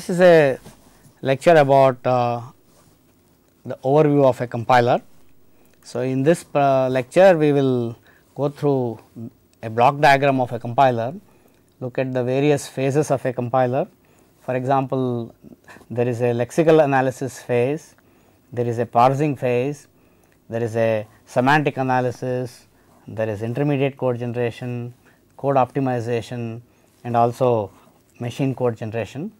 this is a lecture about uh, the overview of a compiler. So, in this uh, lecture we will go through a block diagram of a compiler, look at the various phases of a compiler. For example, there is a lexical analysis phase, there is a parsing phase, there is a semantic analysis, there is intermediate code generation, code optimization and also machine code generation.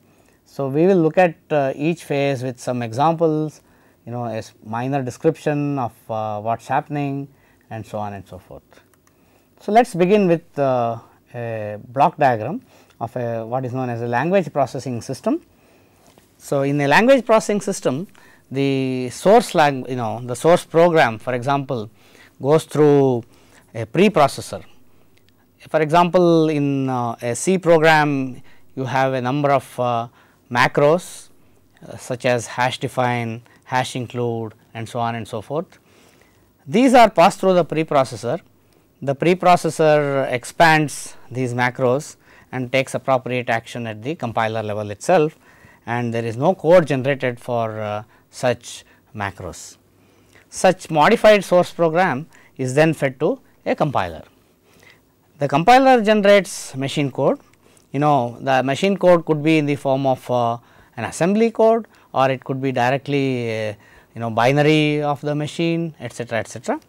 So, we will look at uh, each phase with some examples you know a minor description of uh, what is happening and so on and so forth. So, let us begin with uh, a block diagram of a what is known as a language processing system. So, in a language processing system the source lang you know the source program for example goes through a preprocessor. For example, in uh, a C program you have a number of uh, macros uh, such as hash define, hash include and so on and so forth. These are passed through the preprocessor. The preprocessor expands these macros and takes appropriate action at the compiler level itself and there is no code generated for uh, such macros. Such modified source program is then fed to a compiler. The compiler generates machine code you know the machine code could be in the form of uh, an assembly code or it could be directly uh, you know binary of the machine etc etc.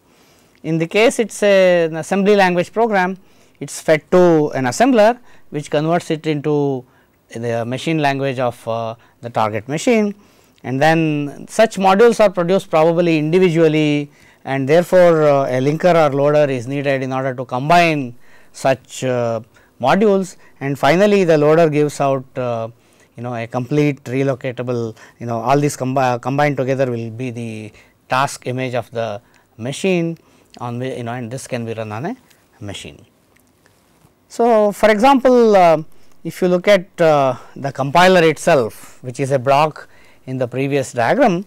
In the case it is an assembly language program it is fed to an assembler which converts it into the machine language of uh, the target machine and then such modules are produced probably individually and therefore, uh, a linker or loader is needed in order to combine such uh, modules and finally, the loader gives out uh, you know a complete relocatable you know all these combi combined together will be the task image of the machine on you know and this can be run on a machine. So, for example, uh, if you look at uh, the compiler itself which is a block in the previous diagram,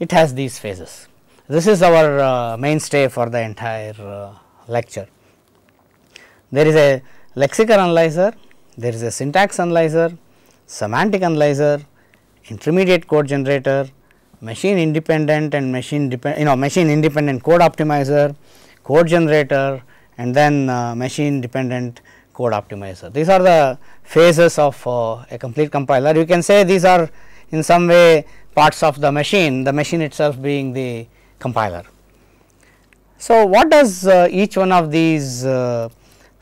it has these phases. This is our uh, mainstay for the entire uh, lecture. There is a lexical analyzer, there is a syntax analyzer, semantic analyzer, intermediate code generator, machine independent and machine you know machine independent code optimizer, code generator and then uh, machine dependent code optimizer. These are the phases of uh, a complete compiler. You can say these are in some way parts of the machine, the machine itself being the compiler. So, what does uh, each one of these uh,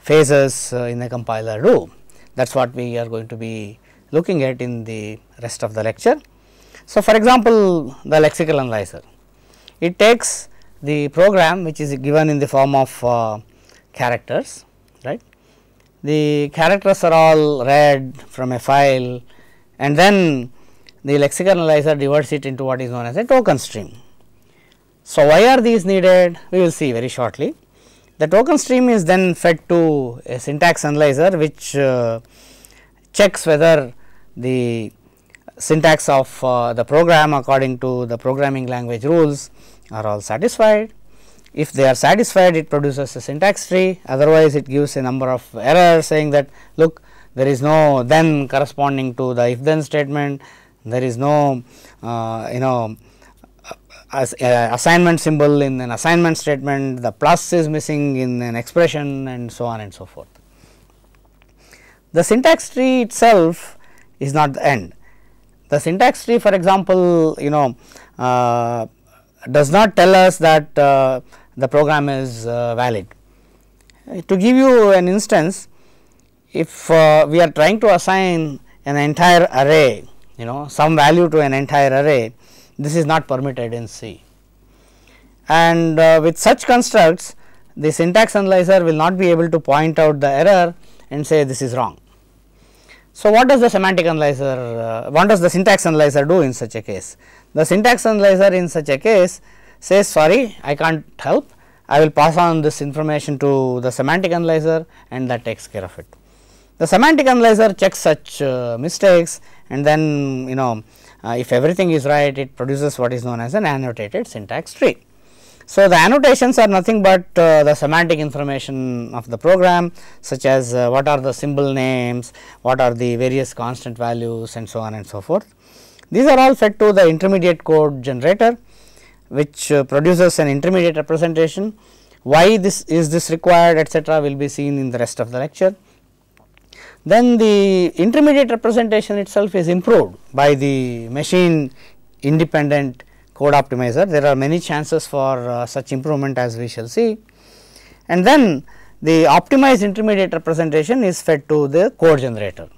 phases uh, in the compiler do. That is what we are going to be looking at in the rest of the lecture. So, for example, the lexical analyzer, it takes the program which is given in the form of uh, characters, right. The characters are all read from a file and then the lexical analyzer diverts it into what is known as a token stream. So, why are these needed? We will see very shortly. The token stream is then fed to a syntax analyzer which uh, checks whether the syntax of uh, the program according to the programming language rules are all satisfied. If they are satisfied it produces a syntax tree otherwise it gives a number of errors saying that look there is no then corresponding to the if then statement there is no uh, you know as uh, assignment symbol in an assignment statement, the plus is missing in an expression and so on and so forth. The syntax tree itself is not the end. The syntax tree for example, you know uh, does not tell us that uh, the program is uh, valid. To give you an instance, if uh, we are trying to assign an entire array, you know some value to an entire array, this is not permitted in C. And uh, with such constructs the syntax analyzer will not be able to point out the error and say this is wrong. So, what does the semantic analyzer, uh, what does the syntax analyzer do in such a case? The syntax analyzer in such a case says sorry I can't help, I will pass on this information to the semantic analyzer and that takes care of it. The semantic analyzer checks such uh, mistakes and then you know uh, if everything is right it produces what is known as an annotated syntax tree. So, the annotations are nothing but uh, the semantic information of the program such as uh, what are the symbol names, what are the various constant values and so on and so forth. These are all fed to the intermediate code generator which uh, produces an intermediate representation. Why this is this required etcetera will be seen in the rest of the lecture then the intermediate representation itself is improved by the machine independent code optimizer. There are many chances for uh, such improvement as we shall see and then the optimized intermediate representation is fed to the code generator.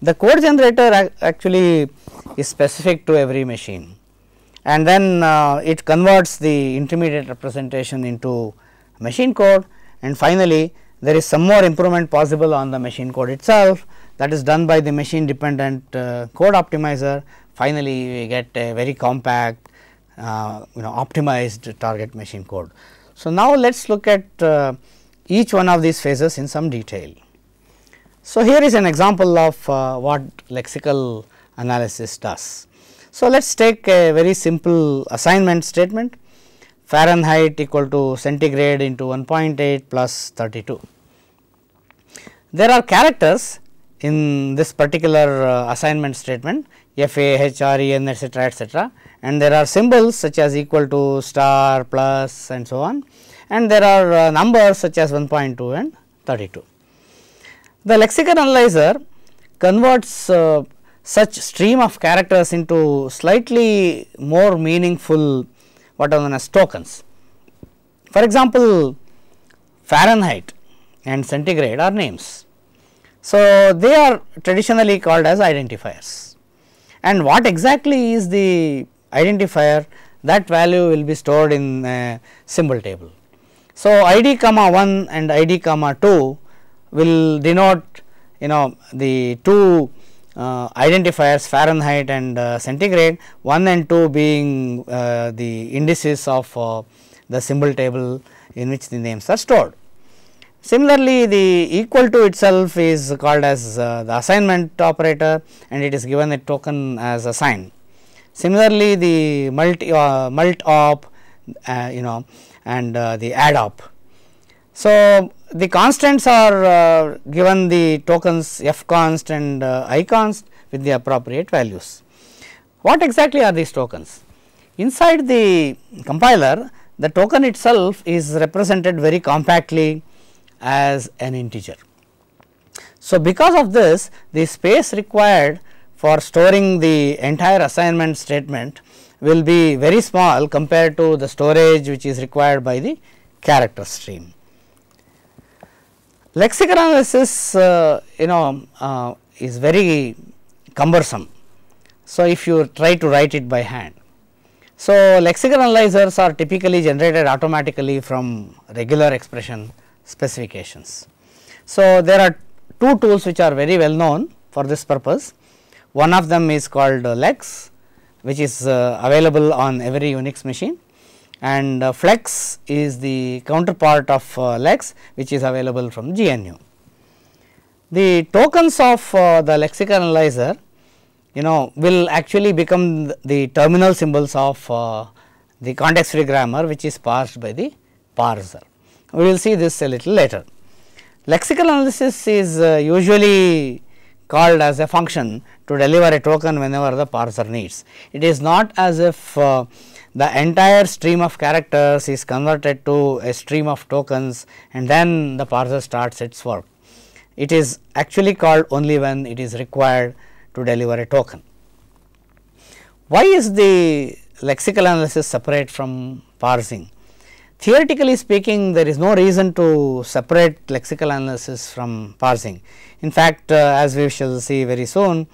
The code generator actually is specific to every machine and then uh, it converts the intermediate representation into machine code and finally, there is some more improvement possible on the machine code itself that is done by the machine dependent uh, code optimizer finally we get a very compact uh, you know optimized target machine code. So, now let us look at uh, each one of these phases in some detail. So, here is an example of uh, what lexical analysis does. So, let us take a very simple assignment statement Fahrenheit equal to centigrade into 1.8 plus 32. There are characters in this particular uh, assignment statement F A H R E N etc., etc., and there are symbols such as equal to star plus and so on and there are uh, numbers such as 1.2 and 32. The lexical analyzer converts uh, such stream of characters into slightly more meaningful what are known as tokens. For example, Fahrenheit and centigrade are names. So, they are traditionally called as identifiers and what exactly is the identifier that value will be stored in a symbol table. So, id comma 1 and id comma 2 will denote you know the two uh, identifiers Fahrenheit and uh, centigrade 1 and 2 being uh, the indices of the symbol table in which the names are stored. Similarly, the equal to itself is called as uh, the assignment operator and it is given a token as assign. Similarly, the multi uh, mult op uh, you know and the add op. So, the constants are uh, given the tokens f const and uh, i const with the appropriate values. What exactly are these tokens? Inside the compiler, the token itself is represented very compactly as an integer. So, because of this, the space required for storing the entire assignment statement will be very small compared to the storage which is required by the character stream. Lexical analysis uh, you know uh, is very cumbersome. So, if you try to write it by hand. So, lexical analyzers are typically generated automatically from regular expression specifications. So, there are two tools which are very well known for this purpose. One of them is called uh, Lex which is uh, available on every Unix machine and uh, flex is the counterpart of uh, lex which is available from GNU. The tokens of uh, the lexical analyzer you know will actually become the terminal symbols of uh, the context free grammar which is parsed by the parser. We will see this a little later. Lexical analysis is uh, usually called as a function to deliver a token whenever the parser needs. It is not as if uh, the entire stream of characters is converted to a stream of tokens and then the parser starts its work. It is actually called only when it is required to deliver a token. Why is the lexical analysis separate from parsing? Theoretically speaking, there is no reason to separate lexical analysis from parsing. In fact, uh, as we shall see very soon,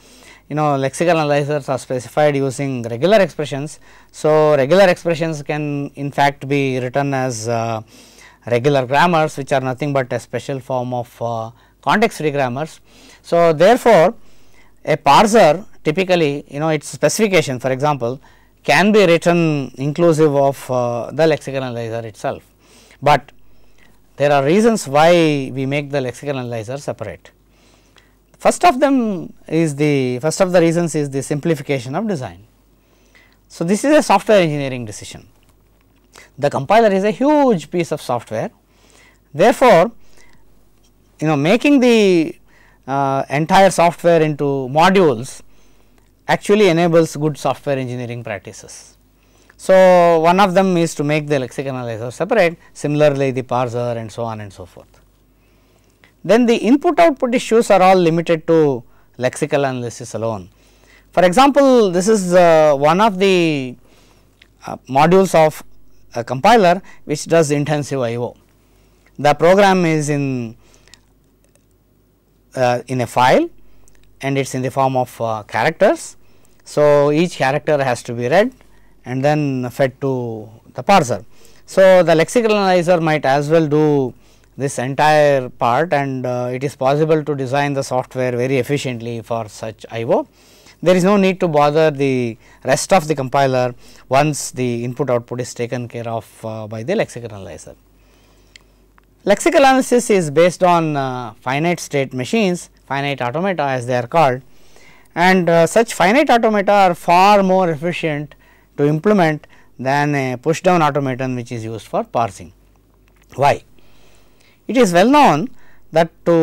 you know lexical analyzers are specified using regular expressions. So, regular expressions can in fact be written as uh, regular grammars which are nothing but a special form of uh, context free grammars. So, therefore, a parser typically you know its specification for example, can be written inclusive of uh, the lexical analyzer itself, but there are reasons why we make the lexical analyzer separate. First of them is the first of the reasons is the simplification of design. So, this is a software engineering decision. The compiler is a huge piece of software. Therefore, you know making the uh, entire software into modules actually enables good software engineering practices. So, one of them is to make the lexicon analyzer separate similarly the parser and so on and so forth then the input output issues are all limited to lexical analysis alone. For example, this is uh, one of the uh, modules of a compiler which does intensive IO. The program is in uh, in a file and it is in the form of uh, characters. So, each character has to be read and then fed to the parser. So, the lexical analyzer might as well do this entire part and uh, it is possible to design the software very efficiently for such IO. There is no need to bother the rest of the compiler once the input output is taken care of uh, by the lexical analyzer. Lexical analysis is based on uh, finite state machines, finite automata as they are called and uh, such finite automata are far more efficient to implement than a push down automaton which is used for parsing. Why? It is well known that to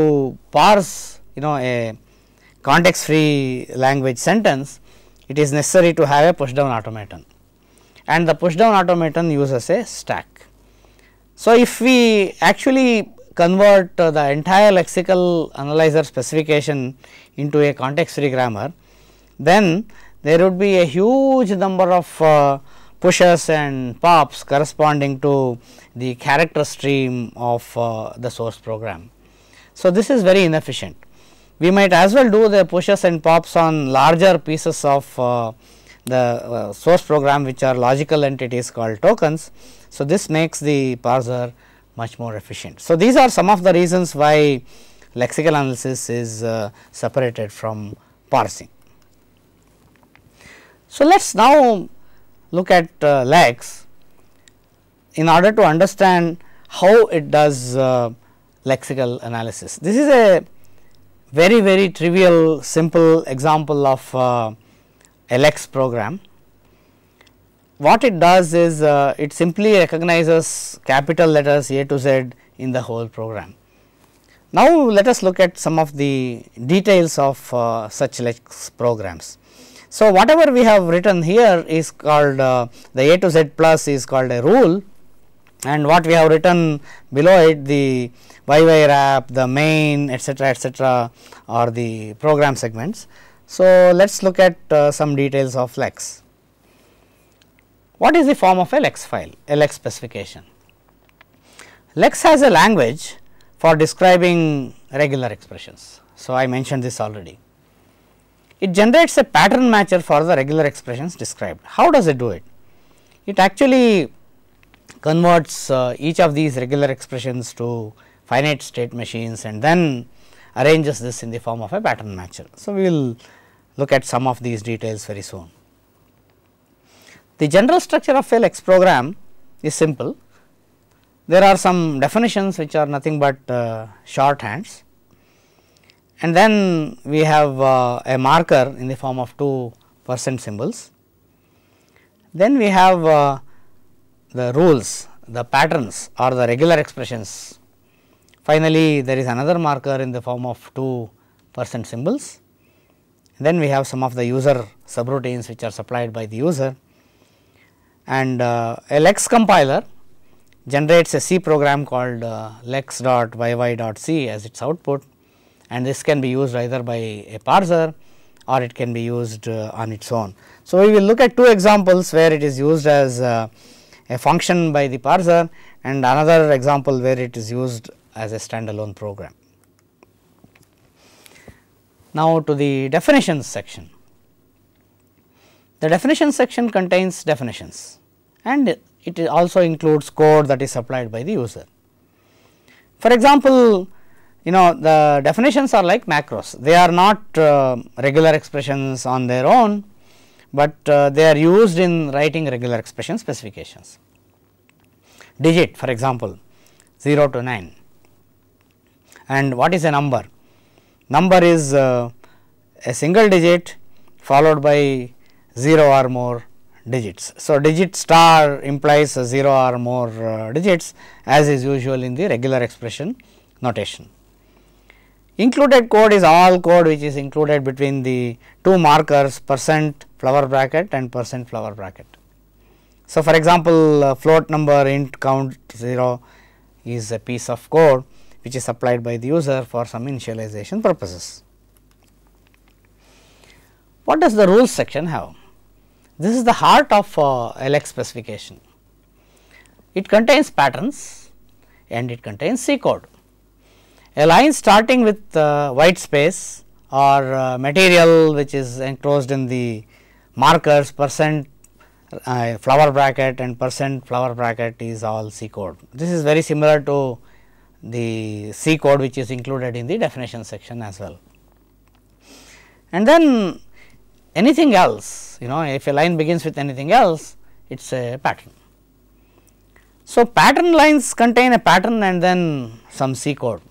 parse you know a context free language sentence, it is necessary to have a push down automaton and the push down automaton uses a stack. So, if we actually convert uh, the entire lexical analyzer specification into a context free grammar, then there would be a huge number of uh, pushes and pops corresponding to the character stream of uh, the source program. So, this is very inefficient. We might as well do the pushes and pops on larger pieces of uh, the uh, source program which are logical entities called tokens. So, this makes the parser much more efficient. So, these are some of the reasons why lexical analysis is uh, separated from parsing. So, let us now look at uh, in order to understand how it does uh, lexical analysis. This is a very very trivial simple example of uh, a lex program. What it does is uh, it simply recognizes capital letters A to Z in the whole program. Now, let us look at some of the details of uh, such lex programs. So, whatever we have written here is called uh, the A to Z plus is called a rule and what we have written below it the YY wrap, the main etc., etc., are the program segments. So, let us look at uh, some details of Lex. What is the form of a Lex file, a Lex specification? Lex has a language for describing regular expressions. So, I mentioned this already it generates a pattern matcher for the regular expressions described. How does it do it? It actually converts uh, each of these regular expressions to finite state machines and then arranges this in the form of a pattern matcher. So, we will look at some of these details very soon. The general structure of a program is simple. There are some definitions which are nothing but uh, shorthands and then we have uh, a marker in the form of 2 percent symbols. Then we have uh, the rules, the patterns or the regular expressions. Finally, there is another marker in the form of 2 percent symbols. Then we have some of the user subroutines which are supplied by the user and uh, a lex compiler generates a C program called uh, lex.yy.c as its output and this can be used either by a parser or it can be used uh, on its own. So, we will look at two examples where it is used as uh, a function by the parser and another example where it is used as a standalone program. Now, to the definitions section. The definition section contains definitions and it also includes code that is supplied by the user. For example, you know the definitions are like macros they are not uh, regular expressions on their own but uh, they are used in writing regular expression specifications digit for example 0 to 9 and what is a number number is uh, a single digit followed by 0 or more digits. So, digit star implies 0 or more uh, digits as is usual in the regular expression notation. Included code is all code which is included between the two markers percent flower bracket and percent flower bracket. So, for example, uh, float number int count 0 is a piece of code which is supplied by the user for some initialization purposes. What does the rules section have? This is the heart of uh, LX specification. It contains patterns and it contains C code. A line starting with uh, white space or uh, material which is enclosed in the markers percent uh, flower bracket and percent flower bracket is all C code. This is very similar to the C code which is included in the definition section as well. And then anything else you know if a line begins with anything else it is a pattern. So, pattern lines contain a pattern and then some C code.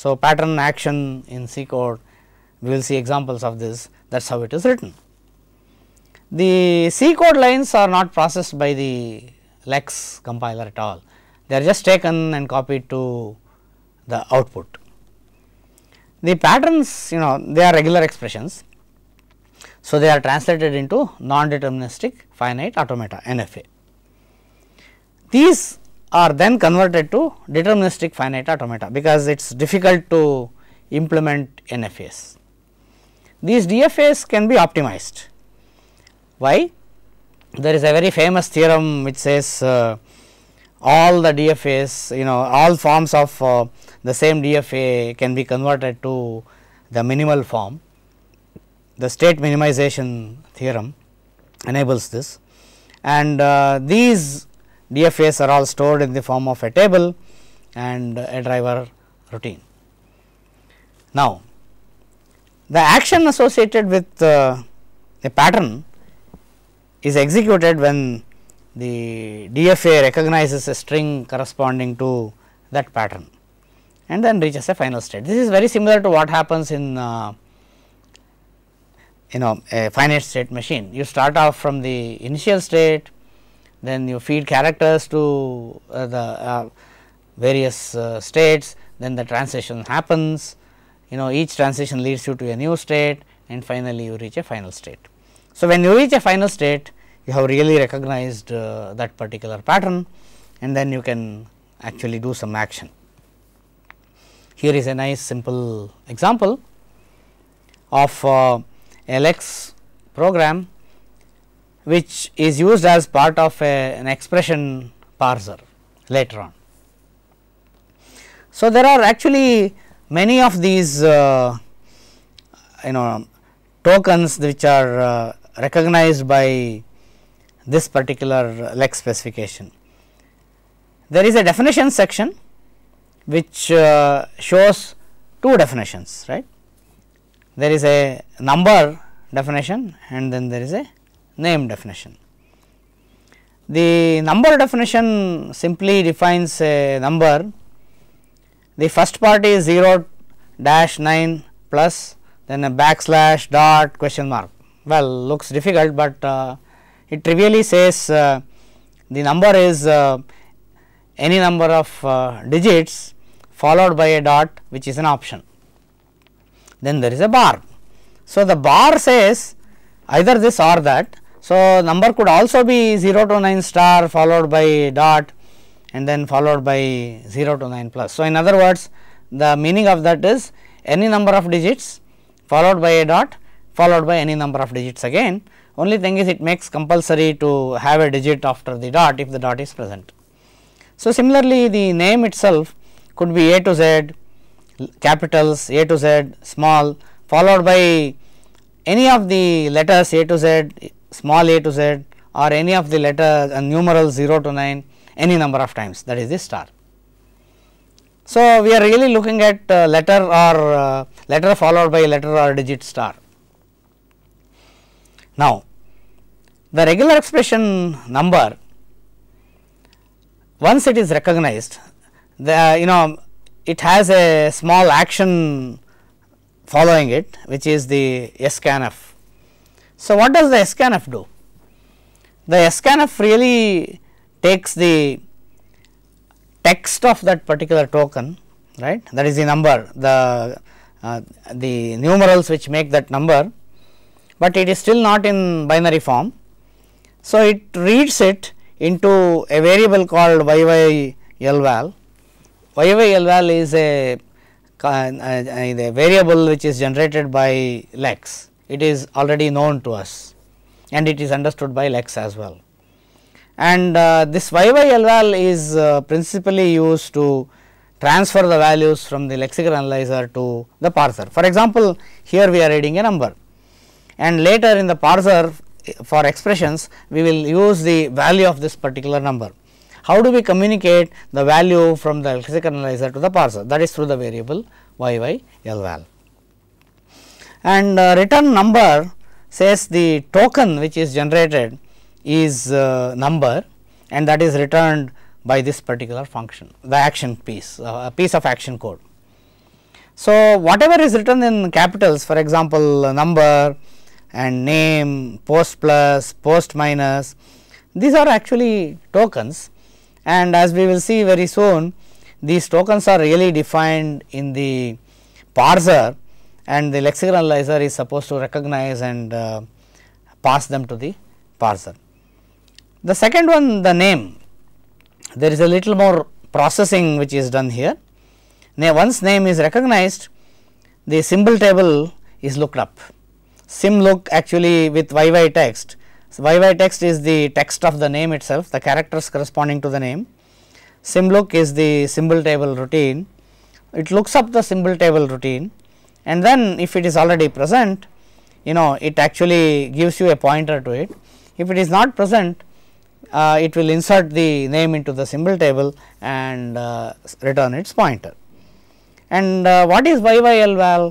So, pattern action in C code we will see examples of this that is how it is written. The C code lines are not processed by the Lex compiler at all, they are just taken and copied to the output. The patterns you know they are regular expressions. So, they are translated into non-deterministic finite automata NFA. These are then converted to deterministic finite automata because it is difficult to implement NFAs. These DFAs can be optimized. Why? There is a very famous theorem which says uh, all the DFAs you know all forms of uh, the same DFA can be converted to the minimal form. The state minimization theorem enables this and uh, these DFAs are all stored in the form of a table and a driver routine. Now, the action associated with uh, a pattern is executed when the DFA recognizes a string corresponding to that pattern and then reaches a final state. This is very similar to what happens in uh, you know a finite state machine. You start off from the initial state then you feed characters to uh, the uh, various uh, states, then the transition happens, you know each transition leads you to a new state and finally, you reach a final state. So, when you reach a final state, you have really recognized uh, that particular pattern and then you can actually do some action. Here is a nice simple example of uh, LX program which is used as part of a, an expression parser later on. So, there are actually many of these uh, you know tokens which are uh, recognized by this particular lex specification. There is a definition section which uh, shows two definitions right. There is a number definition and then there is a name definition. The number definition simply defines a number, the first part is 0 dash 9 plus then a backslash dot question mark. Well, looks difficult, but uh, it trivially says uh, the number is uh, any number of uh, digits followed by a dot which is an option. Then there is a bar. So, the bar says either this or that so, number could also be 0 to 9 star followed by dot and then followed by 0 to 9 plus. So, in other words the meaning of that is any number of digits followed by a dot followed by any number of digits again only thing is it makes compulsory to have a digit after the dot if the dot is present. So, similarly the name itself could be A to Z capitals A to Z small followed by any of the letters A to Z small a to z or any of the letters and uh, numerals 0 to 9 any number of times that is the star. So, we are really looking at uh, letter or uh, letter followed by letter or digit star. Now, the regular expression number once it is recognized the uh, you know it has a small action following it which is the SCANF so, what does the scanf do? The scanf really takes the text of that particular token right that is the number the uh, the numerals which make that number, but it is still not in binary form. So, it reads it into a variable called yyelval. yyelval is a, a, uh, a, uh, a variable which is generated by lex it is already known to us and it is understood by Lex as well. And uh, this YYLVAL is uh, principally used to transfer the values from the lexical analyzer to the parser. For example, here we are reading a number and later in the parser for expressions we will use the value of this particular number. How do we communicate the value from the lexical analyzer to the parser that is through the variable y and uh, return number says the token which is generated is uh, number and that is returned by this particular function the action piece uh, a piece of action code. So, whatever is written in capitals for example, number and name, post plus, post minus, these are actually tokens and as we will see very soon, these tokens are really defined in the parser and the lexical analyzer is supposed to recognize and uh, pass them to the parser. The second one the name, there is a little more processing which is done here. Now, once name is recognized, the symbol table is looked up. Sim look actually with YY text. So, YY text is the text of the name itself, the characters corresponding to the name. Sim look is the symbol table routine. It looks up the symbol table routine and then if it is already present you know it actually gives you a pointer to it. If it is not present uh, it will insert the name into the symbol table and uh, return its pointer. And uh, what is YYLVal?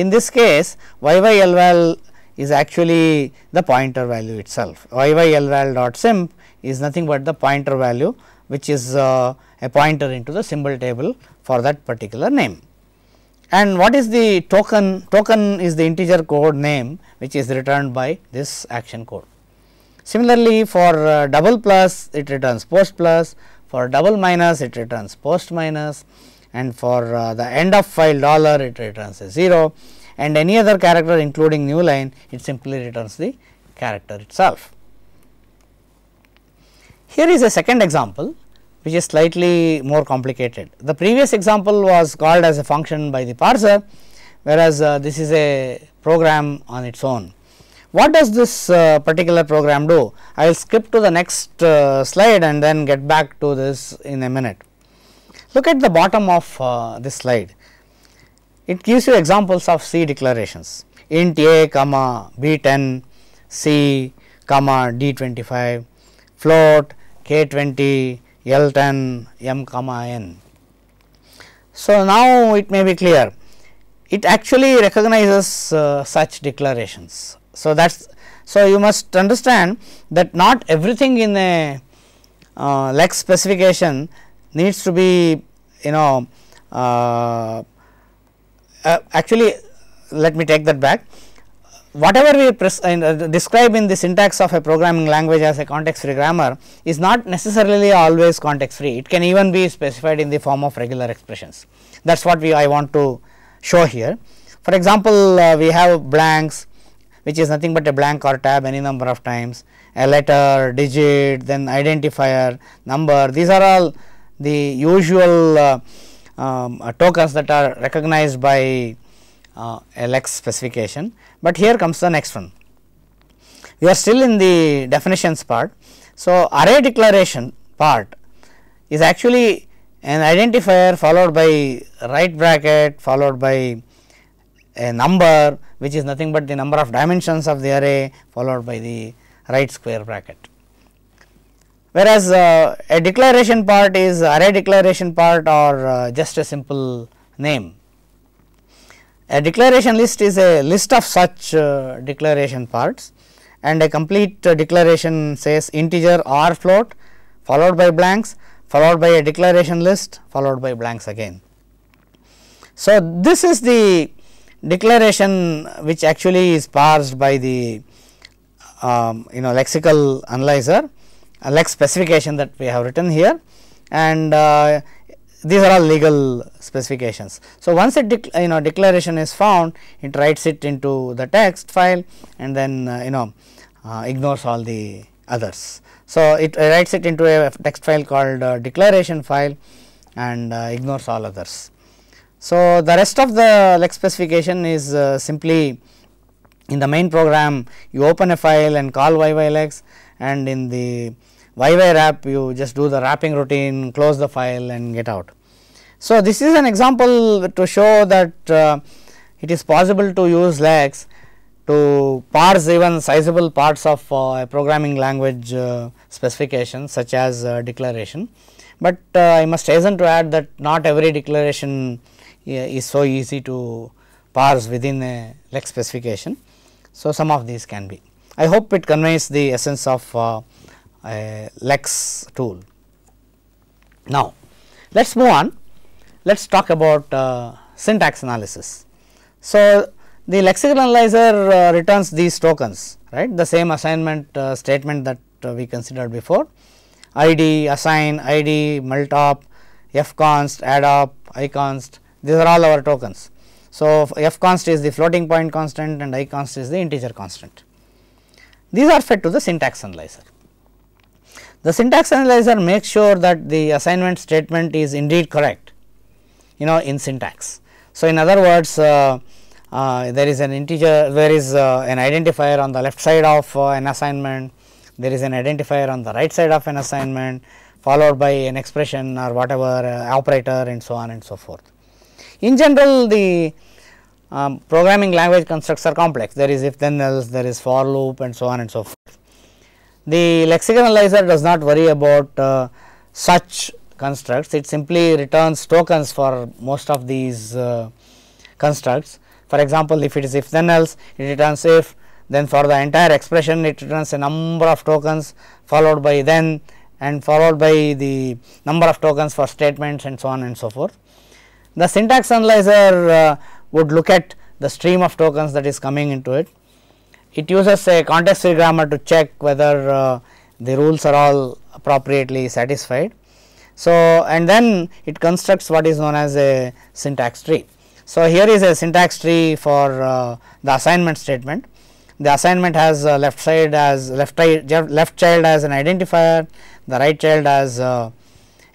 In this case YYLVal is actually the pointer value itself. YYLVal dot simp is nothing but the pointer value which is uh, a pointer into the symbol table for that particular name and what is the token? Token is the integer code name which is returned by this action code. Similarly, for uh, double plus it returns post plus, for double minus it returns post minus and for uh, the end of file dollar it returns a 0 and any other character including new line it simply returns the character itself. Here is a second example which is slightly more complicated. The previous example was called as a function by the parser whereas, uh, this is a program on its own. What does this uh, particular program do? I will skip to the next uh, slide and then get back to this in a minute. Look at the bottom of uh, this slide. It gives you examples of C declarations int a comma b10 c comma d25 float k20 L 10 m comma n. So, now it may be clear it actually recognizes uh, such declarations. So, that is so you must understand that not everything in a uh, lex specification needs to be you know uh, uh actually let me take that back whatever we uh, in uh, describe in the syntax of a programming language as a context free grammar is not necessarily always context free. It can even be specified in the form of regular expressions. That is what we I want to show here. For example, uh, we have blanks which is nothing but a blank or tab any number of times, a letter, digit, then identifier, number. These are all the usual uh, um, uh, tokens that are recognized by uh, LX specification, but here comes the next one. We are still in the definitions part. So, array declaration part is actually an identifier followed by right bracket followed by a number which is nothing but the number of dimensions of the array followed by the right square bracket. Whereas, uh, a declaration part is array declaration part or uh, just a simple name a declaration list is a list of such uh, declaration parts and a complete uh, declaration says integer or float followed by blanks followed by a declaration list followed by blanks again. So, this is the declaration which actually is parsed by the um, you know lexical analyzer a lex specification that we have written here and uh, these are all legal specifications. So, once a you know declaration is found it writes it into the text file and then uh, you know uh, ignores all the others. So, it writes it into a text file called uh, declaration file and uh, ignores all others. So, the rest of the LEX specification is uh, simply in the main program you open a file and call yylex and in the why wrap you just do the wrapping routine, close the file and get out. So, this is an example to show that uh, it is possible to use LAX to parse even sizable parts of uh, a programming language uh, specification such as uh, declaration. But uh, I must hasten to add that not every declaration uh, is so easy to parse within a LEX specification. So, some of these can be. I hope it conveys the essence of uh, Lex tool. Now, let us move on, let us talk about uh, syntax analysis. So, the lexical analyzer uh, returns these tokens, right, the same assignment uh, statement that uh, we considered before, id, assign, id, multop, fconst, addop, iconst, these are all our tokens. So, fconst is the floating point constant and iconst is the integer constant. These are fed to the syntax analyzer. The syntax analyzer makes sure that the assignment statement is indeed correct you know in syntax. So, in other words uh, uh, there is an integer there is uh, an identifier on the left side of uh, an assignment there is an identifier on the right side of an assignment followed by an expression or whatever uh, operator and so on and so forth. In general the um, programming language constructs are complex there is if then else there is for loop and so on and so forth. The lexical analyzer does not worry about uh, such constructs, it simply returns tokens for most of these uh, constructs. For example, if it is if then else, it returns if, then for the entire expression, it returns a number of tokens followed by then and followed by the number of tokens for statements and so on and so forth. The syntax analyzer uh, would look at the stream of tokens that is coming into it it uses a context free grammar to check whether uh, the rules are all appropriately satisfied. So, and then it constructs what is known as a syntax tree. So, here is a syntax tree for uh, the assignment statement. The assignment has uh, left side as left, left child as an identifier, the right child as uh,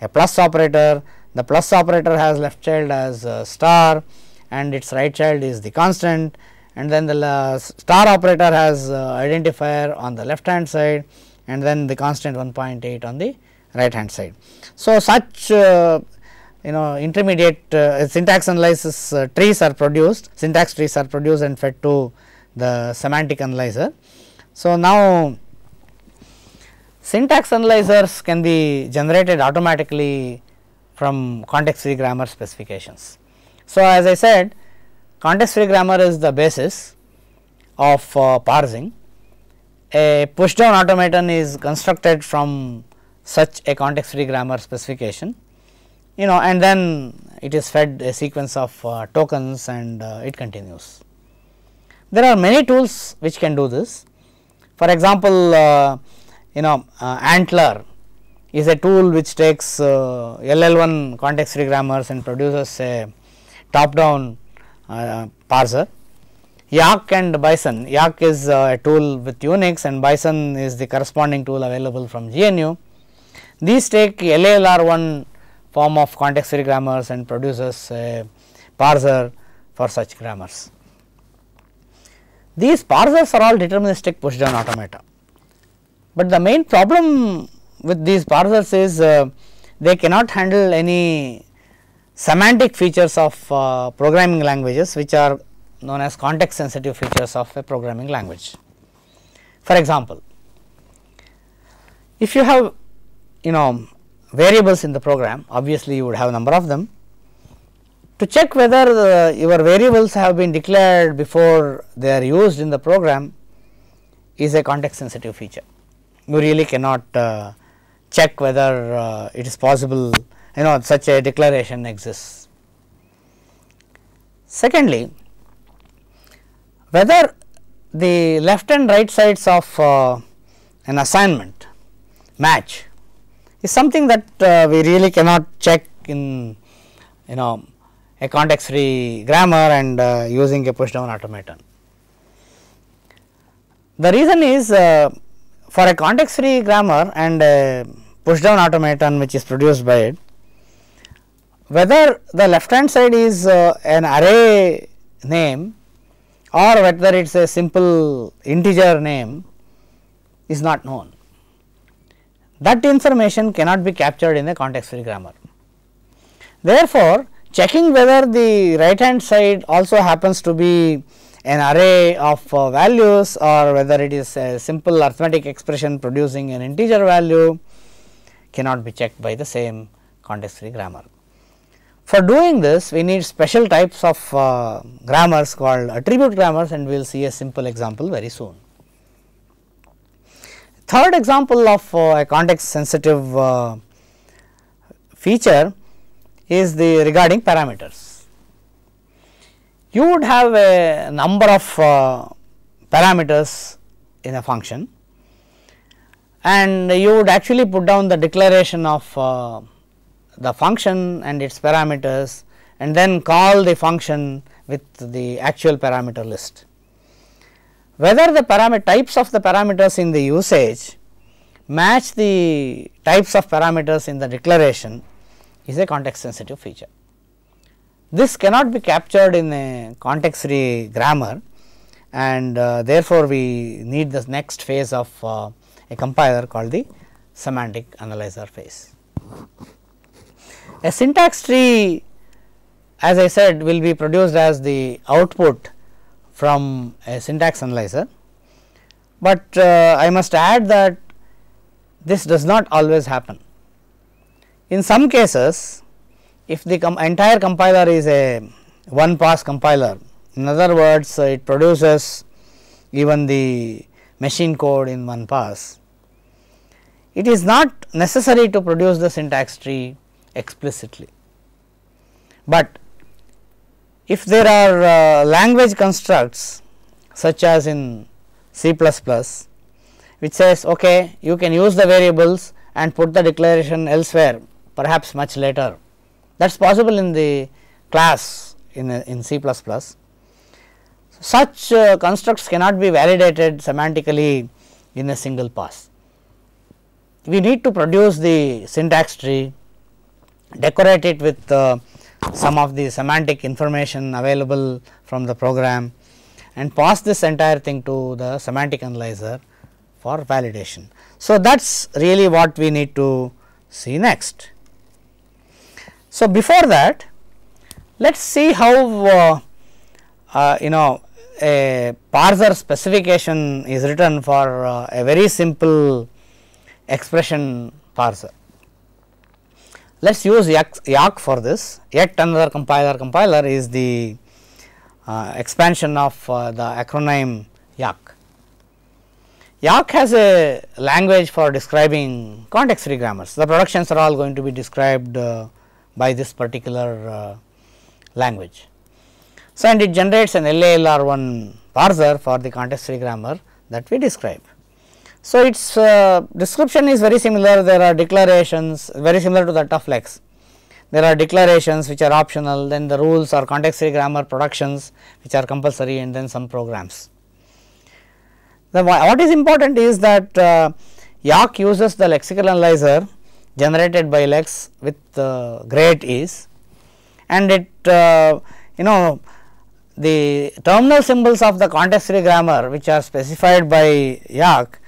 a plus operator, the plus operator has left child as star and its right child is the constant and then the star operator has uh, identifier on the left hand side and then the constant 1.8 on the right hand side. So, such uh, you know intermediate uh, syntax analysis uh, trees are produced syntax trees are produced and fed to the semantic analyzer. So, now syntax analyzers can be generated automatically from context free grammar specifications. So, as I said Context free grammar is the basis of uh, parsing. A push down automaton is constructed from such a context free grammar specification you know and then it is fed a sequence of uh, tokens and uh, it continues. There are many tools which can do this. For example, uh, you know uh, Antler is a tool which takes uh, LL1 context free grammars and produces a top down uh, parser. Yak and Bison, Yak is uh, a tool with Unix and Bison is the corresponding tool available from GNU. These take LALR1 form of context free grammars and produces a parser for such grammars. These parsers are all deterministic push down automata, but the main problem with these parsers is uh, they cannot handle any semantic features of uh, programming languages which are known as context sensitive features of a programming language. For example, if you have you know variables in the program obviously you would have a number of them to check whether the, your variables have been declared before they are used in the program is a context sensitive feature. You really cannot uh, check whether uh, it is possible you know such a declaration exists. Secondly, whether the left and right sides of uh, an assignment match is something that uh, we really cannot check in you know a context free grammar and uh, using a push down automaton. The reason is uh, for a context free grammar and a push down automaton which is produced by it whether the left hand side is uh, an array name or whether it is a simple integer name is not known. That information cannot be captured in a context free grammar. Therefore, checking whether the right hand side also happens to be an array of uh, values or whether it is a simple arithmetic expression producing an integer value cannot be checked by the same context free grammar. For doing this we need special types of uh, grammars called attribute grammars and we will see a simple example very soon. Third example of uh, a context sensitive uh, feature is the regarding parameters. You would have a number of uh, parameters in a function and you would actually put down the declaration of uh, the function and its parameters and then call the function with the actual parameter list. Whether the types of the parameters in the usage match the types of parameters in the declaration is a context sensitive feature. This cannot be captured in a context free grammar and uh, therefore, we need the next phase of uh, a compiler called the semantic analyzer phase. A syntax tree as I said will be produced as the output from a syntax analyzer, but uh, I must add that this does not always happen. In some cases if the com entire compiler is a one pass compiler in other words uh, it produces even the machine code in one pass. It is not necessary to produce the syntax tree explicitly. But if there are uh, language constructs such as in C++ which says okay you can use the variables and put the declaration elsewhere perhaps much later that is possible in the class in, uh, in C++. Such uh, constructs cannot be validated semantically in a single pass. We need to produce the syntax tree decorate it with uh, some of the semantic information available from the program and pass this entire thing to the semantic analyzer for validation. So, that is really what we need to see next. So, before that let us see how uh, uh, you know a parser specification is written for uh, a very simple expression parser. Let us use Yak for this, yet another compiler compiler is the uh, expansion of uh, the acronym Yak. Yak has a language for describing context free grammars, the productions are all going to be described uh, by this particular uh, language. So, and it generates an LALR1 parser for the context free grammar that we describe. So, its uh, description is very similar there are declarations very similar to that of Lex. There are declarations which are optional then the rules or context free grammar productions which are compulsory and then some programs. Then what is important is that uh, Yak uses the lexical analyzer generated by Lex with uh, great ease and it uh, you know the terminal symbols of the context free grammar which are specified by Yak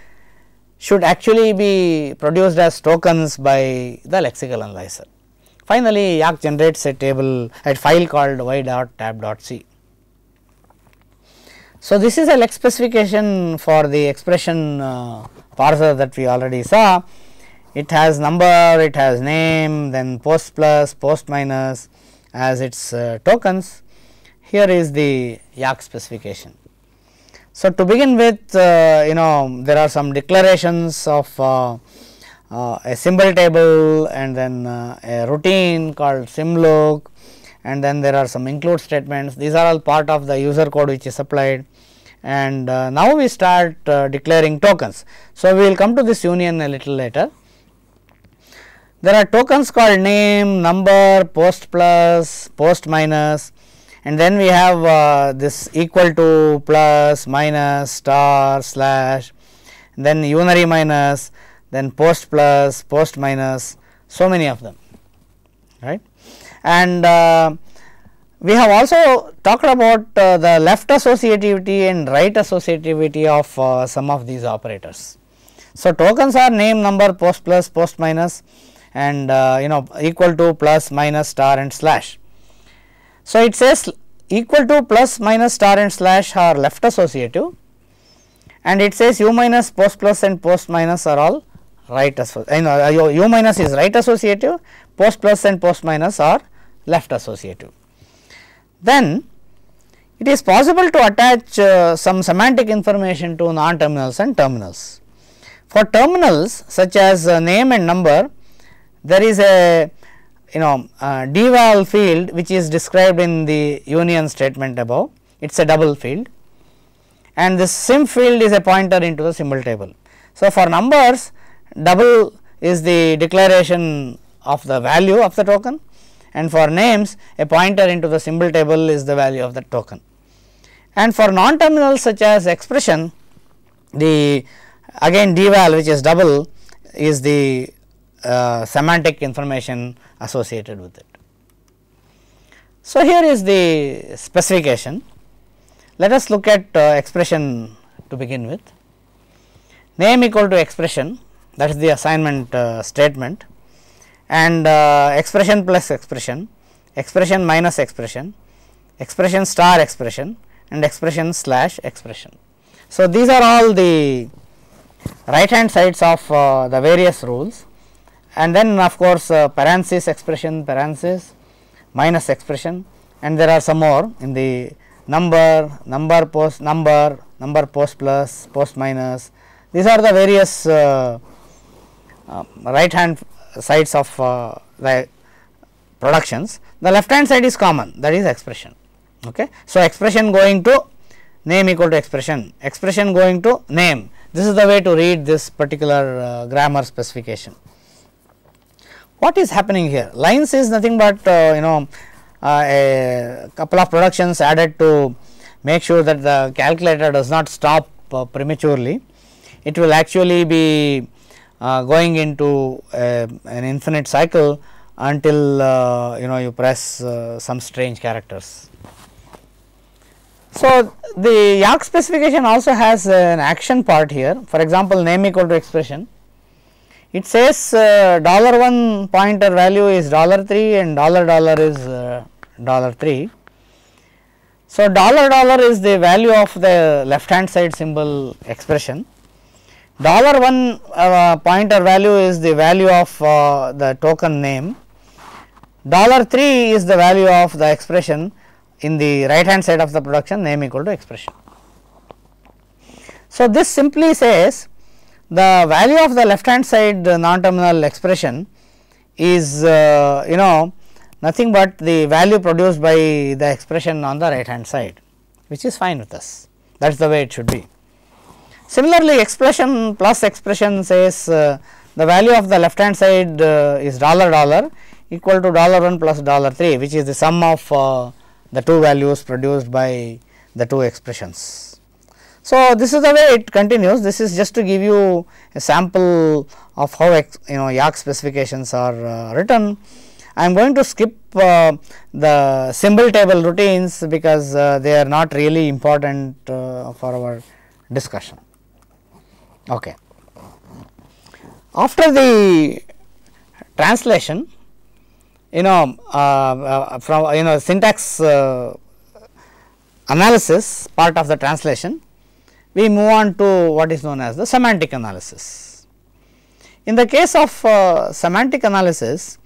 should actually be produced as tokens by the lexical analyzer. Finally, Yak generates a table a file called y dot tab dot c. So, this is a lex specification for the expression uh, parser that we already saw. It has number, it has name, then post plus, post minus as its uh, tokens. Here is the Yak specification. So, to begin with uh, you know there are some declarations of uh, uh, a symbol table and then uh, a routine called symloc and then there are some include statements these are all part of the user code which is supplied and uh, now we start uh, declaring tokens. So, we will come to this union a little later. There are tokens called name, number, post plus, post minus, and then we have uh, this equal to plus minus star slash then unary minus then post plus post minus so many of them right and uh, we have also talked about uh, the left associativity and right associativity of uh, some of these operators. So, tokens are name number post plus post minus and uh, you know equal to plus minus star and slash so, it says equal to plus minus star and slash are left associative and it says u minus post plus and post minus are all right associative, know, uh, uh, u minus is right associative, post plus and post minus are left associative. Then it is possible to attach uh, some semantic information to non-terminals and terminals. For terminals such as uh, name and number, there is a you know uh, field which is described in the union statement above it is a double field and the sim field is a pointer into the symbol table. So, for numbers double is the declaration of the value of the token and for names a pointer into the symbol table is the value of the token. And for non terminals such as expression the again deval which is double is the uh, semantic information associated with it. So, here is the specification. Let us look at uh, expression to begin with. Name equal to expression that is the assignment uh, statement and uh, expression plus expression, expression minus expression, expression star expression and expression slash expression. So, these are all the right hand sides of uh, the various rules and then of course uh, parenthesis expression parenthesis minus expression and there are some more in the number number post number number post plus post minus these are the various uh, uh, um, right hand sides of uh, the productions the left hand side is common that is expression okay so expression going to name equal to expression expression going to name this is the way to read this particular uh, grammar specification what is happening here? Lines is nothing but uh, you know uh, a couple of productions added to make sure that the calculator does not stop uh, prematurely. It will actually be going into an infinite cycle until uh, you know you press uh, some strange characters. So, the York specification also has an action part here for example, name equal to expression it says uh, dollar 1 pointer value is dollar 3 and dollar dollar is uh, dollar 3. So, dollar dollar is the value of the left hand side symbol expression. Dollar 1 uh, pointer value is the value of uh, the token name. Dollar 3 is the value of the expression in the right hand side of the production name equal to expression. So, this simply says the value of the left hand side non-terminal expression is uh, you know nothing but the value produced by the expression on the right hand side which is fine with us that is the way it should be. Similarly, expression plus expression says uh, the value of the left hand side uh, is dollar dollar equal to dollar 1 plus dollar 3 which is the sum of uh, the two values produced by the two expressions. So, this is the way it continues this is just to give you a sample of how you know YARC specifications are uh, written. I am going to skip uh, the symbol table routines because uh, they are not really important uh, for our discussion. Okay. After the translation you know uh, uh, from you know syntax analysis part of the translation we move on to what is known as the semantic analysis. In the case of uh, semantic analysis,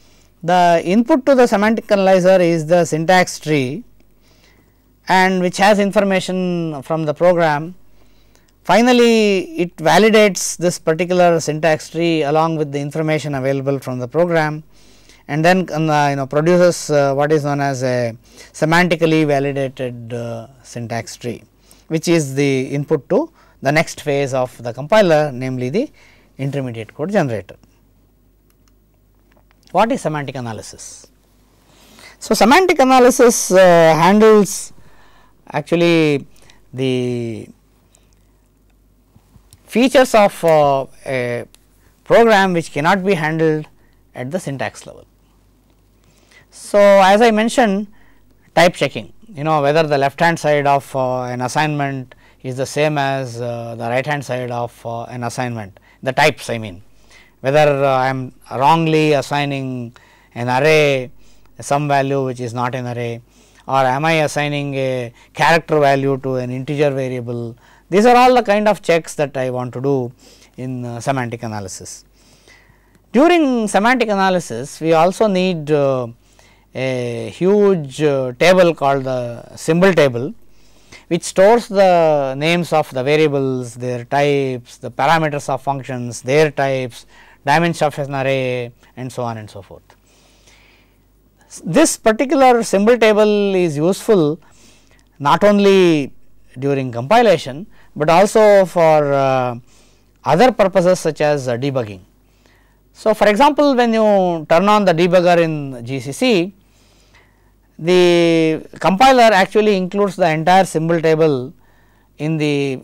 the input to the semantic analyzer is the syntax tree and which has information from the program. Finally, it validates this particular syntax tree along with the information available from the program and then uh, you know produces uh, what is known as a semantically validated uh, syntax tree which is the input to the next phase of the compiler namely the intermediate code generator. What is semantic analysis? So, semantic analysis uh, handles actually the features of uh, a program which cannot be handled at the syntax level. So, as I mentioned type checking you know whether the left hand side of uh, an assignment is the same as uh, the right hand side of uh, an assignment, the types I mean. Whether I am wrongly assigning an array some value which is not an array or am I assigning a character value to an integer variable. These are all the kind of checks that I want to do in uh, semantic analysis. During semantic analysis, we also need uh, a huge uh, table called the symbol table which stores the names of the variables, their types, the parameters of functions, their types, dimensions of an array and so on and so forth. This particular symbol table is useful not only during compilation, but also for uh, other purposes such as uh, debugging. So, for example, when you turn on the debugger in GCC, the compiler actually includes the entire symbol table in the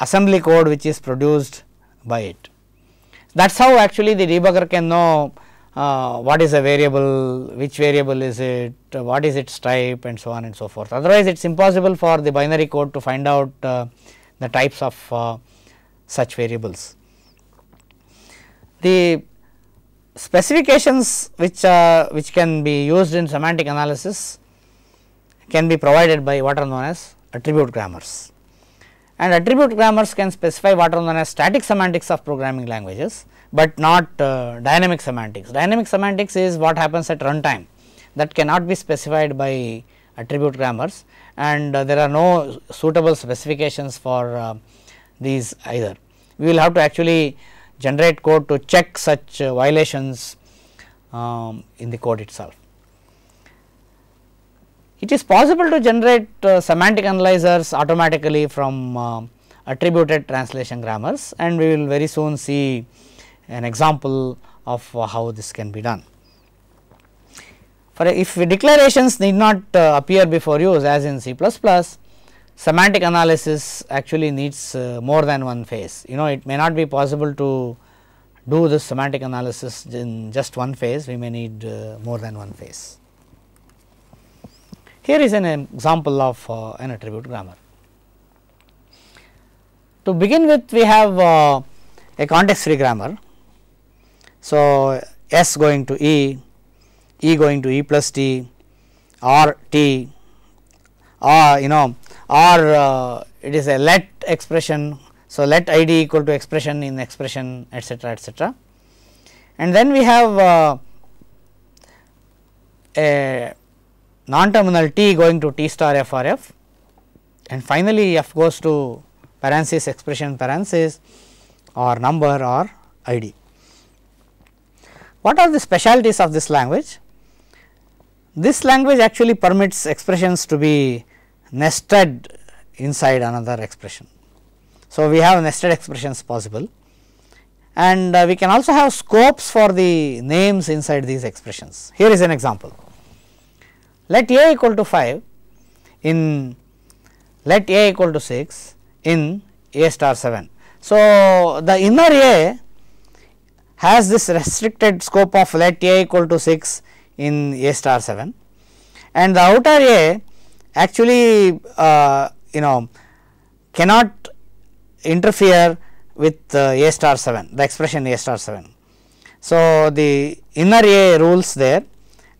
assembly code which is produced by it. That is how actually the debugger can know uh, what is a variable, which variable is it, what is its type and so on and so forth. Otherwise, it is impossible for the binary code to find out uh, the types of uh, such variables. The specifications which, uh, which can be used in semantic analysis can be provided by what are known as attribute grammars. And attribute grammars can specify what are known as static semantics of programming languages, but not uh, dynamic semantics. Dynamic semantics is what happens at runtime that cannot be specified by attribute grammars and uh, there are no suitable specifications for uh, these either. We will have to actually generate code to check such uh, violations um, in the code itself. It is possible to generate uh, semantic analyzers automatically from uh, attributed translation grammars and we will very soon see an example of how this can be done. For if declarations need not appear before use as in C++, semantic analysis actually needs uh, more than one phase. You know, it may not be possible to do this semantic analysis in just one phase, we may need uh, more than one phase. Here is an example of uh, an attribute grammar. To begin with, we have uh, a context free grammar. So, S going to E, E going to E plus T, R T, or you know or uh, it is a let expression. So, let id equal to expression in expression etcetera etcetera. And then we have uh, a non terminal t going to t star f or f and finally, f goes to parenthesis expression parenthesis or number or id. What are the specialties of this language? This language actually permits expressions to be nested inside another expression. So, we have nested expressions possible and uh, we can also have scopes for the names inside these expressions. Here is an example. Let A equal to 5 in let A equal to 6 in A star 7. So, the inner A has this restricted scope of let A equal to 6 in A star 7 and the outer A actually uh, you know cannot interfere with uh, A star 7 the expression A star 7. So, the inner A rules there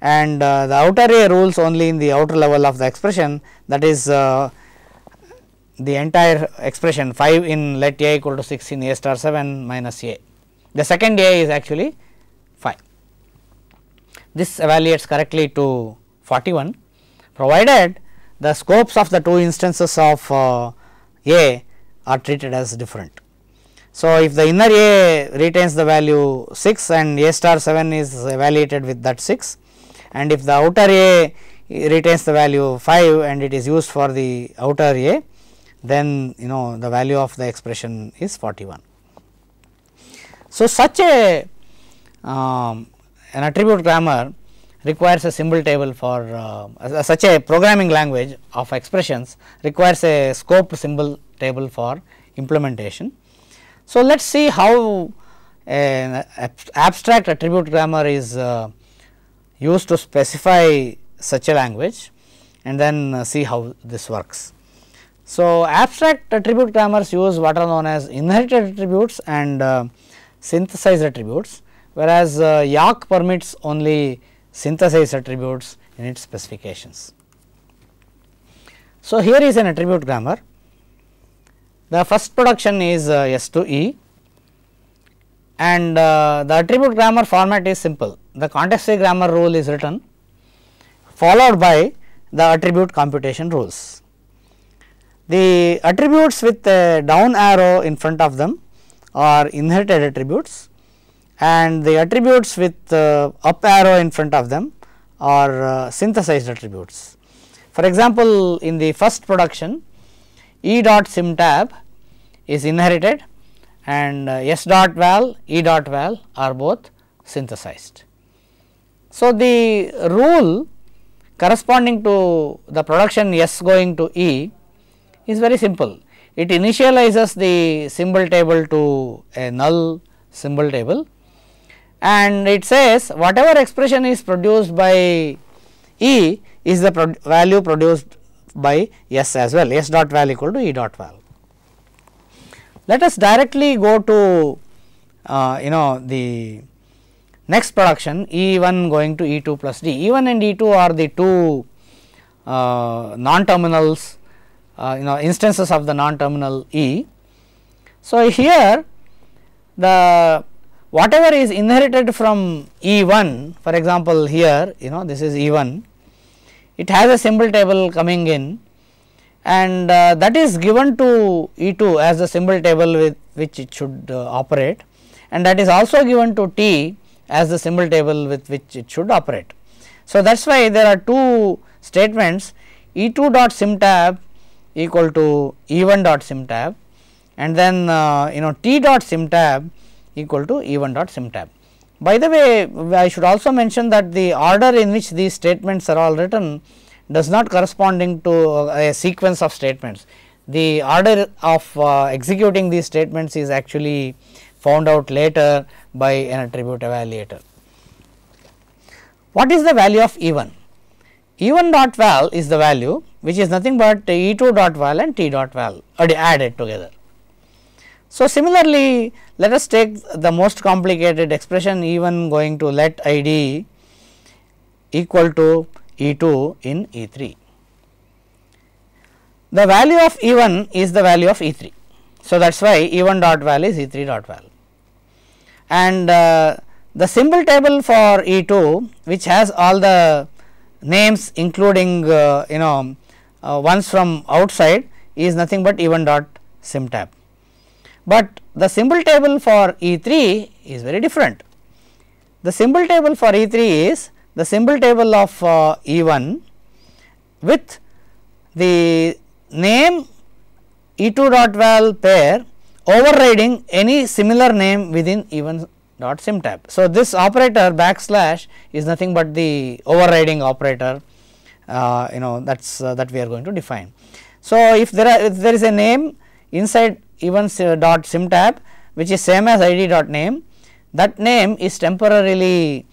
and uh, the outer A rules only in the outer level of the expression that is uh, the entire expression 5 in let A equal to 6 in A star 7 minus A. The second A is actually 5. This evaluates correctly to 41 provided the scopes of the two instances of uh, A are treated as different. So, if the inner A retains the value 6 and A star 7 is evaluated with that 6 and if the outer A retains the value 5 and it is used for the outer A, then you know the value of the expression is 41. So, such a um, an attribute grammar requires a symbol table for uh, such a programming language of expressions requires a scoped symbol table for implementation. So, let us see how an abstract attribute grammar is uh, used to specify such a language and then uh, see how this works. So, abstract attribute grammars use what are known as inherited attributes and uh, synthesized attributes whereas, uh, YAC permits only synthesize attributes in its specifications. So, here is an attribute grammar. The first production is uh, S to E and uh, the attribute grammar format is simple. The context free grammar rule is written followed by the attribute computation rules. The attributes with a down arrow in front of them are inherited attributes and the attributes with uh, up arrow in front of them are uh, synthesized attributes. For example, in the first production E dot sim tab is inherited and uh, S dot val, E dot val are both synthesized. So, the rule corresponding to the production S going to E is very simple. It initializes the symbol table to a null symbol table and it says whatever expression is produced by E is the value produced by S as well, S dot val equal to E dot val. Let us directly go to uh, you know the next production E 1 going to E 2 plus D. E 1 and E 2 are the two uh, non terminals uh, you know instances of the non terminal E. So, here the whatever is inherited from E1 for example, here you know this is E1 it has a symbol table coming in and uh, that is given to E2 as the symbol table with which it should uh, operate and that is also given to T as the symbol table with which it should operate. So, that is why there are two statements E2 dot simtab equal to E1 dot simtab and then uh, you know T dot simtab equal to E 1 dot tab. By the way, I should also mention that the order in which these statements are all written does not corresponding to uh, a sequence of statements. The order of uh, executing these statements is actually found out later by an attribute evaluator. What is the value of E 1? E 1 dot val is the value which is nothing but E 2 dot val and T dot val uh, added together. So, similarly, let us take the most complicated expression even going to let id equal to E 2 in E 3. The value of E 1 is the value of E 3. So, that is why E 1 dot val is E 3 dot val and uh, the symbol table for E 2 which has all the names including uh, you know uh, ones from outside is nothing but E 1 dot sim tab but the symbol table for E3 is very different. The symbol table for E3 is the symbol table of uh, E1 with the name E2 dot val pair overriding any similar name within E1 dot tab. So, this operator backslash is nothing but the overriding operator uh, you know that is uh, that we are going to define. So, if there are if there is a name inside even dot sim tab which is same as id dot name that name is temporarily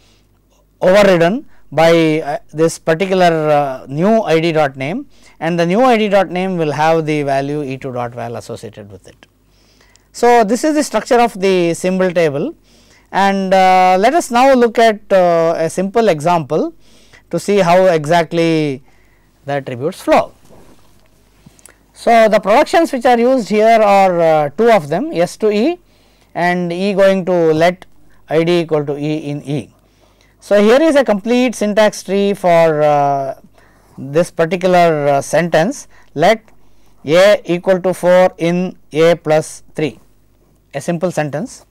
overridden by uh, this particular uh, new id dot name and the new id dot name will have the value e2 dot val associated with it. So, this is the structure of the symbol table and uh, let us now look at uh, a simple example to see how exactly the attributes flow. So, the productions which are used here are uh, two of them S to E and E going to let ID equal to E in E. So, here is a complete syntax tree for uh, this particular uh, sentence let A equal to 4 in A plus 3 a simple sentence.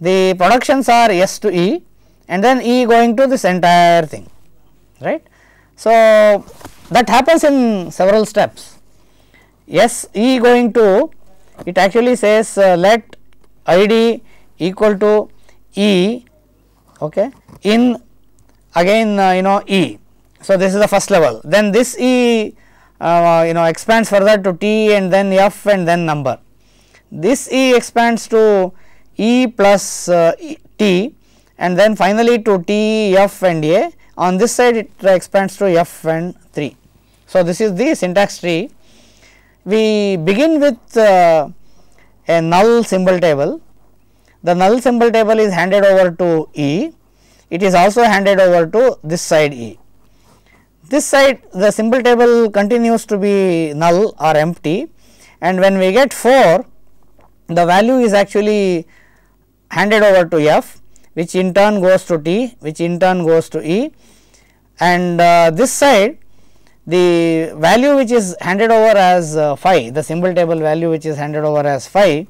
The productions are S to E and then E going to this entire thing right. So, that happens in several steps S E going to it actually says uh, let ID equal to E okay in again uh, you know E. So, this is the first level then this E uh, you know expands further to T and then F and then number. This E expands to E plus uh, t and then finally to T, F and A on this side it expands to F and 3. So, this is the syntax tree we begin with uh, a null symbol table. The null symbol table is handed over to E, it is also handed over to this side E. This side the symbol table continues to be null or empty and when we get 4, the value is actually handed over to F which in turn goes to T, which in turn goes to E and uh, this side the value which is handed over as uh, phi, the symbol table value which is handed over as phi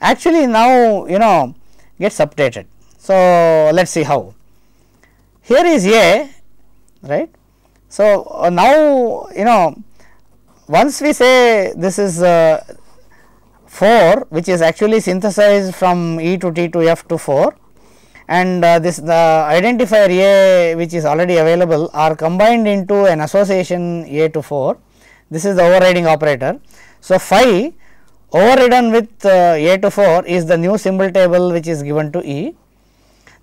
actually now you know gets updated. So, let us see how. Here is A, right. So, uh, now you know once we say this is uh, 4 which is actually synthesized from E to T to F to 4 and uh, this the identifier A which is already available are combined into an association A to 4. This is the overriding operator. So, phi overridden with uh, A to 4 is the new symbol table which is given to E.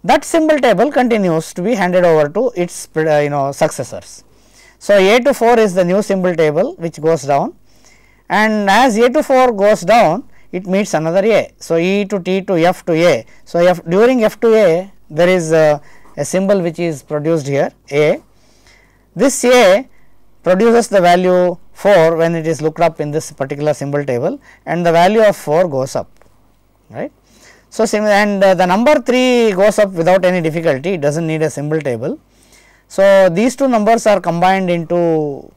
That symbol table continues to be handed over to its uh, you know successors. So, A to 4 is the new symbol table which goes down and as A to 4 goes down it meets another A. So, E to T to F to A. So, F during F to A there is a, a symbol which is produced here A. This A produces the value 4 when it is looked up in this particular symbol table and the value of 4 goes up right. So, and uh, the number 3 goes up without any difficulty it does not need a symbol table. So, these two numbers are combined into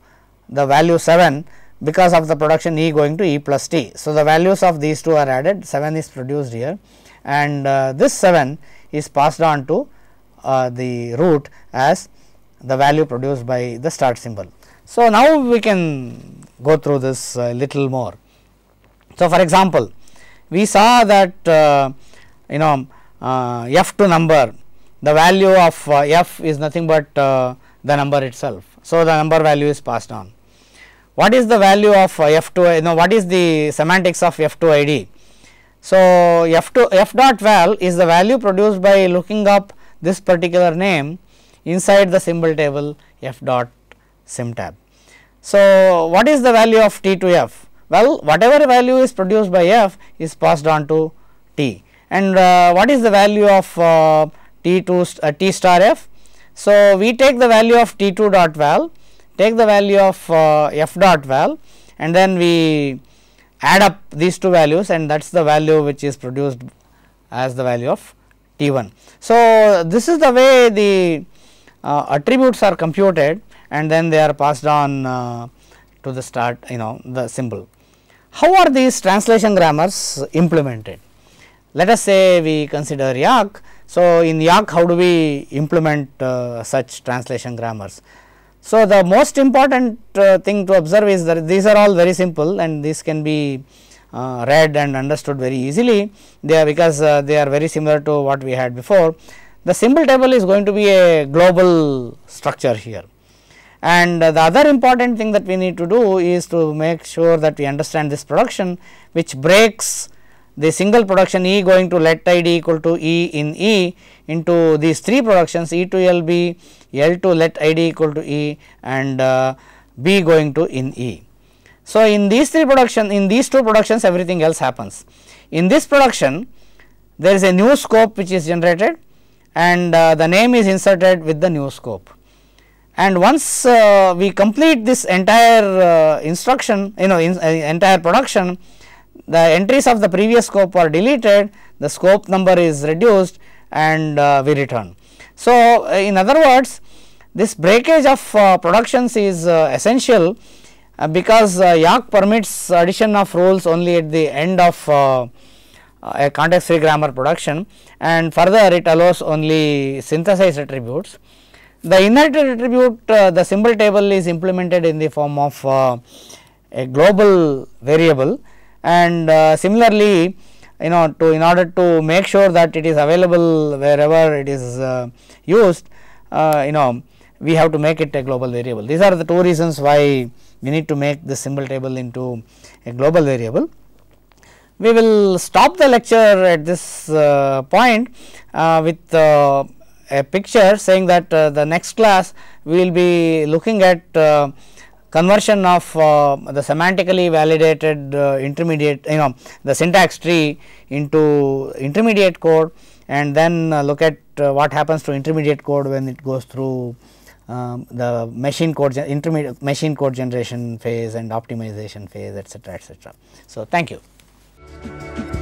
the value 7 because of the production E going to E plus T. So, the values of these two are added 7 is produced here and uh, this 7 is passed on to uh, the root as the value produced by the start symbol. So, now we can go through this uh, little more. So, for example, we saw that uh, you know uh, f to number the value of uh, f is nothing but the number itself. So, the number value is passed on what is the value of uh, f2 you know what is the semantics of f2 id so f2 f dot val is the value produced by looking up this particular name inside the symbol table f dot tab so what is the value of t to f well whatever value is produced by f is passed on to t and uh, what is the value of uh, t to uh, t star f so we take the value of t2 dot val take the value of uh, f dot val and then we add up these two values and that is the value which is produced as the value of t 1. So, this is the way the uh, attributes are computed and then they are passed on uh, to the start you know the symbol. How are these translation grammars implemented? Let us say we consider Yak. So, in Yak how do we implement uh, such translation grammars? So, the most important uh, thing to observe is that these are all very simple and these can be uh, read and understood very easily they are because uh, they are very similar to what we had before. The symbol table is going to be a global structure here and uh, the other important thing that we need to do is to make sure that we understand this production which breaks the single production E going to let tide E equal to E in E into these three productions E to LB, L to let ID equal to E and uh, B going to in E. So, in these three production in these two productions everything else happens. In this production there is a new scope which is generated and uh, the name is inserted with the new scope. And once uh, we complete this entire uh, instruction you know in, uh, entire production the entries of the previous scope are deleted, the scope number is reduced and uh, we return. So, uh, in other words, this breakage of uh, productions is uh, essential uh, because uh, Yak permits addition of rules only at the end of a context free grammar production and further it allows only synthesized attributes. The inherited attribute the symbol table is implemented in the form of a global variable and uh, similarly you know to in order to make sure that it is available wherever it is uh, used uh, you know we have to make it a global variable these are the two reasons why we need to make the symbol table into a global variable we will stop the lecture at this uh, point uh, with uh, a picture saying that the next class we will be looking at conversion of uh, the semantically validated uh, intermediate you know the syntax tree into intermediate code and then uh, look at uh, what happens to intermediate code when it goes through um, the machine code intermediate machine code generation phase and optimization phase etc etc. So, thank you.